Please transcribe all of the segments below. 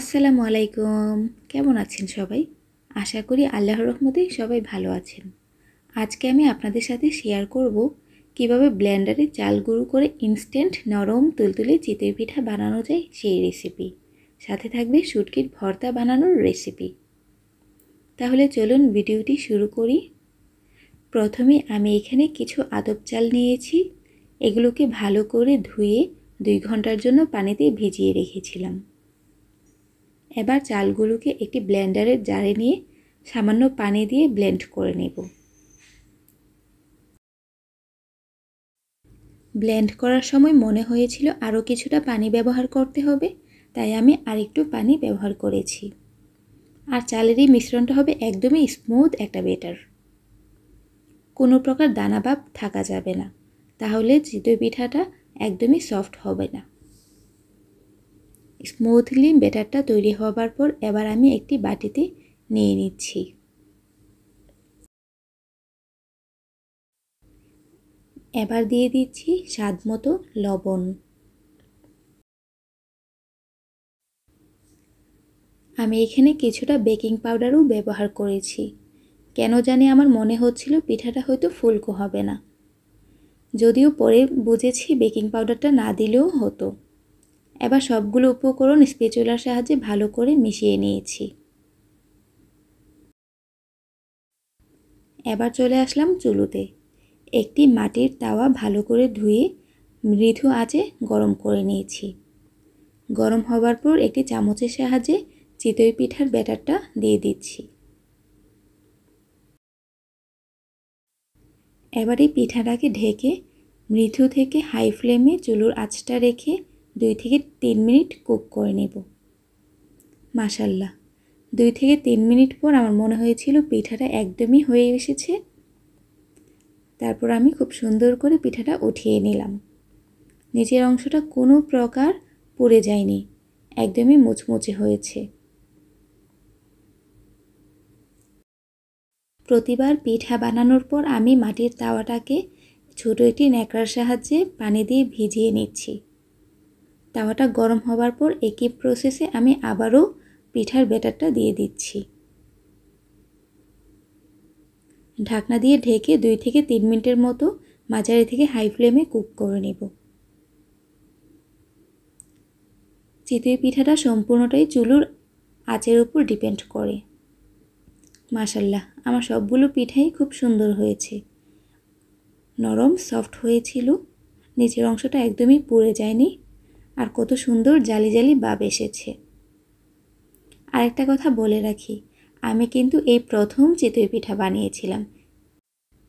আসসালামু আলাইকুম কেমন আছেন সবাই আশা করি আল্লাহর রহমতে সবাই ভালো আছেন আজকে আমি আপনাদের সাথে শেয়ার করব কিভাবে ব্লেন্ডারে চাল গুঁড়ো করে ইনস্ট্যান্ট নরম তুলতুলে চিতের পিঠা বানানো যায় সেই রেসিপি সাথে থাকবে সুটকির ভর্তা বানানোর রেসিপি তাহলে চলুন ভিডিওটি শুরু করি প্রথমে আমি এখানে কিছু আদব চাল নিয়েছি এগুলোকে ভালো করে ধুয়ে দুই ঘন্টার জন্য পানিতে ভিজিয়ে রেখেছিলাম এবার চালগুলোকে একটি ব্লেন্ডারের জারে নিয়ে সামান্য পানি দিয়ে ব্লেন্ড করে নেব ব্লেন্ড করার সময় মনে হয়েছিল আরও কিছুটা পানি ব্যবহার করতে হবে তাই আমি আরেকটু পানি ব্যবহার করেছি আর চালের এই মিশ্রণটা হবে একদমই স্মুথ একটা বেটার কোনো প্রকার দানাভাব থাকা যাবে না তাহলে চিতই পিঠাটা একদমই সফট হবে না স্মুথলি ব্যাটারটা তৈরি হবার পর এবার আমি একটি বাটিতে নিয়ে নিচ্ছি এবার দিয়ে দিচ্ছি স্বাদ মতো লবণ আমি এখানে কিছুটা বেকিং পাউডারও ব্যবহার করেছি কেন জানি আমার মনে হচ্ছিল পিঠাটা হয়তো ফুলকো হবে না যদিও পরে বুঝেছি বেকিং পাউডারটা না দিলেও হতো এবার সবগুলো উপকরণ স্পেচুলার সাহায্যে ভালো করে মিশিয়ে নিয়েছি এবার চলে আসলাম চুলোতে একটি মাটির তাওয়া ভালো করে ধুয়ে মৃদু আঁচে গরম করে নিয়েছি গরম হবার পর একটি চামচের সাহায্যে চিতই পিঠার ব্যাটারটা দিয়ে দিচ্ছি এবার এই পিঠাটাকে ঢেকে মৃদু থেকে হাই ফ্লেমে চুলোর আঁচটা রেখে দুই থেকে তিন মিনিট কুক করে নেব মাসাল্লাহ দুই থেকে তিন মিনিট পর আমার মনে হয়েছিল পিঠাটা একদমই হয়ে এসেছে তারপর আমি খুব সুন্দর করে পিঠাটা উঠিয়ে নিলাম নিচের অংশটা কোনো প্রকার পড়ে যায়নি একদমই মুচমুচে হয়েছে প্রতিবার পিঠা বানানোর পর আমি মাটির তাওয়াটাকে ছোটো একটি ন্যাকড়ার সাহায্যে পানি দিয়ে ভিজিয়ে নিচ্ছি তাওয়াটা গরম হবার পর একই প্রসেসে আমি আবারও পিঠার ব্যাটারটা দিয়ে দিচ্ছি ঢাকনা দিয়ে ঢেকে দুই থেকে তিন মিনিটের মতো মাঝারি থেকে হাই ফ্লেমে কুক করে নেব চিতই পিঠাটা সম্পূর্ণটাই চুলুর আঁচের উপর ডিপেন্ড করে মাশাল্লাহ আমার সবগুলো পিঠাই খুব সুন্দর হয়েছে নরম সফট হয়েছিল নিচের অংশটা একদমই পুড়ে যায়নি আর কত সুন্দর জালি জালি বাপ এসেছে আরেকটা কথা বলে রাখি আমি কিন্তু এই প্রথম চিতই পিঠা বানিয়েছিলাম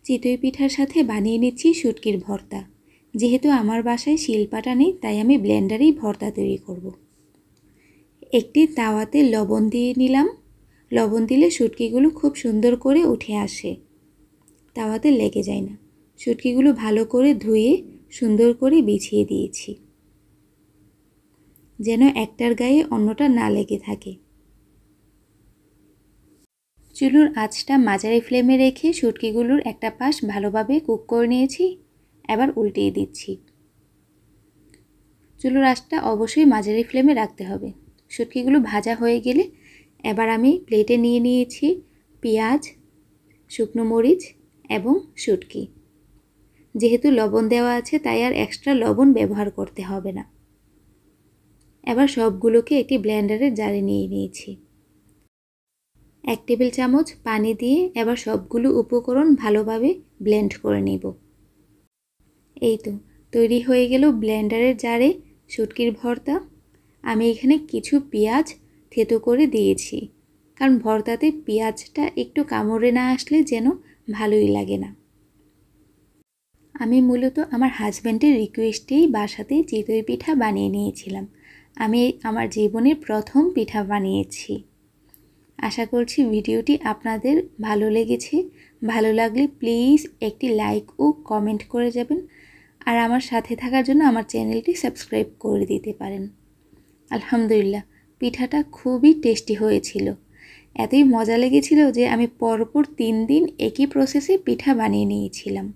চিতই পিঠার সাথে বানিয়ে নিচ্ছি শুটকির ভর্তা যেহেতু আমার বাসায় শিলপাটা নেই তাই আমি ব্লেন্ডারেই ভর্তা তৈরি করব। একটি তাওয়াতে লবণ দিয়ে নিলাম লবণ দিলে শুটকিগুলো খুব সুন্দর করে উঠে আসে তাওয়াতে লেগে যায় না সুটকিগুলো ভালো করে ধুয়ে সুন্দর করে বিছিয়ে দিয়েছি যেন একটার গায়ে অন্যটা না লেগে থাকে চুলুর আঁচটা মাঝারি ফ্লেমে রেখে সুটকিগুলোর একটা পাশ ভালোভাবে কুক করে নিয়েছি এবার উল্টিয়ে দিচ্ছি চুলুর আঁচটা অবশ্যই মাঝারি ফ্লেমে রাখতে হবে সুটকিগুলো ভাজা হয়ে গেলে এবার আমি প্লেটে নিয়ে নিয়েছি পেঁয়াজ শুকনো মরিচ এবং সুটকি যেহেতু লবণ দেওয়া আছে তাই আর এক্সট্রা লবণ ব্যবহার করতে হবে না এবার সবগুলোকে একটি ব্লেন্ডারের জারে নিয়ে নিয়েছি এক টেবিল চামচ পানি দিয়ে এবার সবগুলো উপকরণ ভালোভাবে ব্লেন্ড করে নেব এই তো তৈরি হয়ে গেল ব্লেন্ডারের জারে সুটকির ভর্তা আমি এখানে কিছু পেঁয়াজ থেতো করে দিয়েছি কারণ ভর্তাতে পেঁয়াজটা একটু কামড়ে না আসলে যেন ভালোই লাগে না আমি মূলত আমার হাজব্যান্ডের রিকোয়েস্টেই বাসাতে চিতই পিঠা বানিয়ে নিয়েছিলাম আমি আমার জীবনের প্রথম পিঠা বানিয়েছি আশা করছি ভিডিওটি আপনাদের ভালো লেগেছে ভালো লাগলে প্লিজ একটি লাইক ও কমেন্ট করে যাবেন আর আমার সাথে থাকার জন্য আমার চ্যানেলটি সাবস্ক্রাইব করে দিতে পারেন আলহামদুলিল্লাহ পিঠাটা খুবই টেস্টি হয়েছিল এতই মজা লেগেছিল যে আমি পরপর তিন দিন একই প্রসেসে পিঠা বানিয়ে নিয়েছিলাম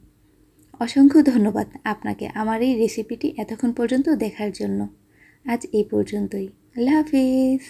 অসংখ্য ধন্যবাদ আপনাকে আমার এই রেসিপিটি এতক্ষণ পর্যন্ত দেখার জন্য আজ এই পর্যন্তই আল্লাহ হাফিজ